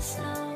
slow.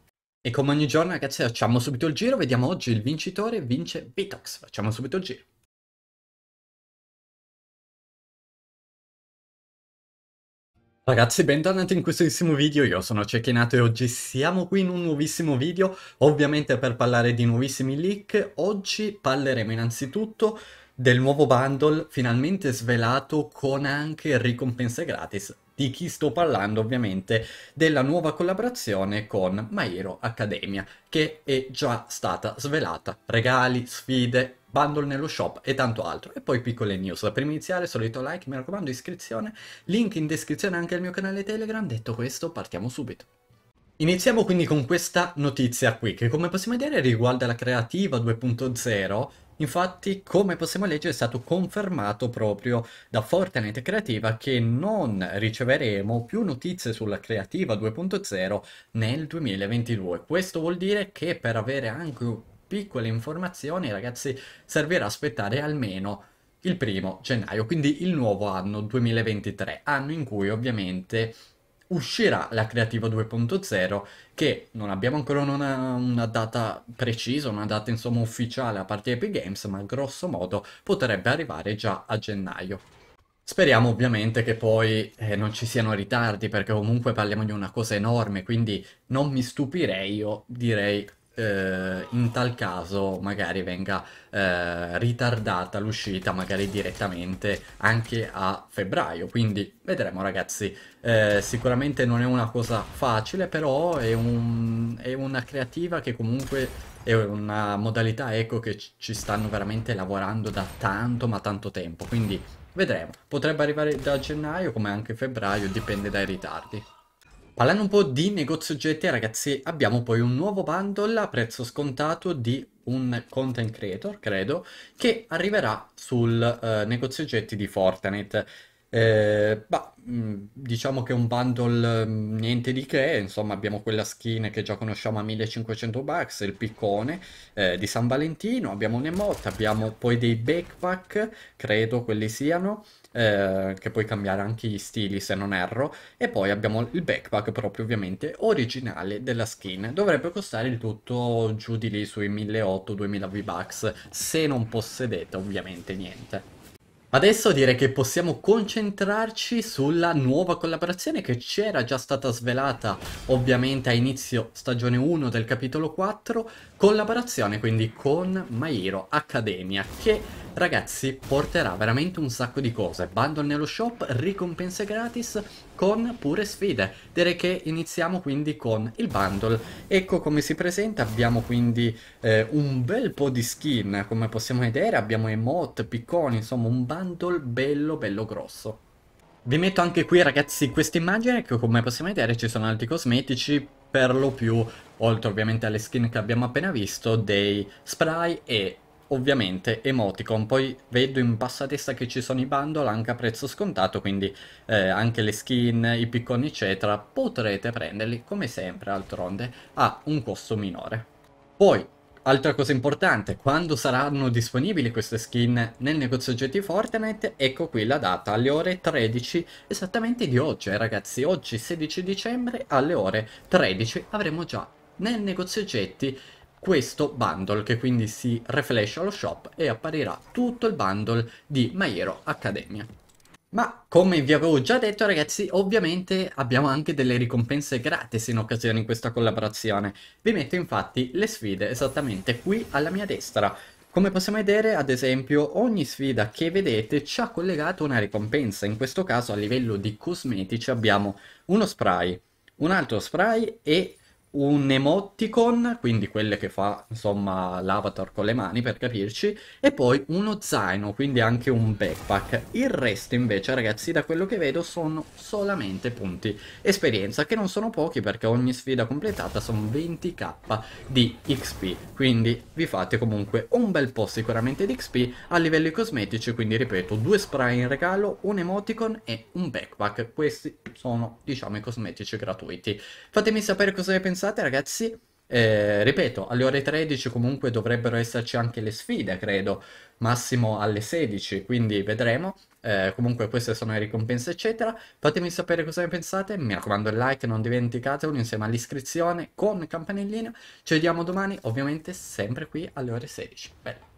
E come ogni giorno ragazzi facciamo subito il giro, vediamo oggi il vincitore, vince Vitox, facciamo subito il giro. Ragazzi, bentornati in questissimo video, io sono Cecchinato e oggi siamo qui in un nuovissimo video, ovviamente per parlare di nuovissimi leak, oggi parleremo innanzitutto del nuovo bundle finalmente svelato con anche ricompense gratis di chi sto parlando ovviamente della nuova collaborazione con Maero Hero Academia che è già stata svelata. Regali, sfide, bundle nello shop e tanto altro. E poi piccole news. Prima di iniziare, solito like, mi raccomando, iscrizione, link in descrizione anche al mio canale Telegram. Detto questo, partiamo subito. Iniziamo quindi con questa notizia qui che come possiamo vedere riguarda la creativa 2.0 Infatti, come possiamo leggere, è stato confermato proprio da Fortnite Creativa che non riceveremo più notizie sulla Creativa 2.0 nel 2022. Questo vuol dire che per avere anche piccole informazioni, ragazzi, servirà aspettare almeno il primo gennaio, quindi il nuovo anno 2023, anno in cui ovviamente uscirà la Creativo 2.0 che non abbiamo ancora una, una, data precisa, una data insomma ufficiale a parte Epic Games, ma grosso modo potrebbe arrivare già a gennaio. Speriamo ovviamente che poi eh, non ci siano ritardi perché comunque parliamo di una cosa enorme, quindi non mi stupirei, io direi eh, in tal caso magari venga eh, ritardata l'uscita magari direttamente anche a febbraio quindi vedremo ragazzi eh, sicuramente non è una cosa facile però è, un, è una creativa che comunque è una modalità ecco che ci stanno veramente lavorando da tanto ma tanto tempo quindi vedremo potrebbe arrivare da gennaio come anche febbraio dipende dai ritardi Parlando un po' di negozio oggetti, ragazzi, abbiamo poi un nuovo bundle a prezzo scontato di un content creator, credo, che arriverà sul eh, negozio oggetti di Fortnite. Eh, bah, mm, diciamo che è un bundle mm, niente di che, insomma abbiamo quella skin che già conosciamo a 1500 bucks, il piccone eh, di San Valentino, abbiamo un un'emote, abbiamo poi dei backpack, credo quelli siano, eh, che puoi cambiare anche gli stili se non erro, e poi abbiamo il backpack proprio ovviamente originale della skin, dovrebbe costare il tutto giù di lì sui 1800-2000 V-Bucks se non possedete ovviamente niente. Adesso direi che possiamo concentrarci sulla nuova collaborazione che c'era già stata svelata ovviamente a inizio stagione 1 del capitolo 4, collaborazione quindi con My Hero Academia che ragazzi porterà veramente un sacco di cose, bundle nello shop, ricompense gratis con pure sfide. Direi che iniziamo quindi con il bundle. Ecco come si presenta, abbiamo quindi eh, un bel po' di skin, come possiamo vedere, abbiamo emote, picconi, insomma un bundle bello bello grosso. Vi metto anche qui ragazzi questa immagine che come possiamo vedere ci sono altri cosmetici per lo più, oltre ovviamente alle skin che abbiamo appena visto, dei spray e ovviamente emoticon, poi vedo in passatesta che ci sono i bundle anche a prezzo scontato, quindi eh, anche le skin, i picconi eccetera, potrete prenderli come sempre altronde a un costo minore. Poi, altra cosa importante, quando saranno disponibili queste skin nel negozio oggetti Fortnite, ecco qui la data, alle ore 13, esattamente di oggi eh, ragazzi, oggi 16 dicembre alle ore 13 avremo già nel negozio oggetti questo bundle che quindi si reflescia allo shop e apparirà tutto il bundle di Maiero Accademia. Ma come vi avevo già detto ragazzi, ovviamente abbiamo anche delle ricompense gratis in occasione di questa collaborazione. Vi metto infatti le sfide esattamente qui alla mia destra. Come possiamo vedere, ad esempio, ogni sfida che vedete ci ha collegato una ricompensa. In questo caso a livello di cosmetici abbiamo uno spray, un altro spray e un emoticon, quindi quelle che fa insomma l'avatar con le mani per capirci, e poi uno zaino, quindi anche un backpack. Il resto invece ragazzi da quello che vedo sono solamente punti esperienza, che non sono pochi perché ogni sfida completata sono 20k di XP, quindi vi fate comunque un bel po' sicuramente di XP a livelli cosmetici, quindi ripeto due spray in regalo, un emoticon e un backpack, questi sono diciamo i cosmetici gratuiti. Fatemi sapere cosa ne pensate pensate ragazzi, eh, ripeto, alle ore 13 comunque dovrebbero esserci anche le sfide, credo, massimo alle 16, quindi vedremo. Eh, comunque queste sono le ricompense, eccetera. Fatemi sapere cosa ne pensate, mi raccomando il like, non dimenticatelo, insieme all'iscrizione con campanellino Ci vediamo domani, ovviamente sempre qui alle ore 16. Bella.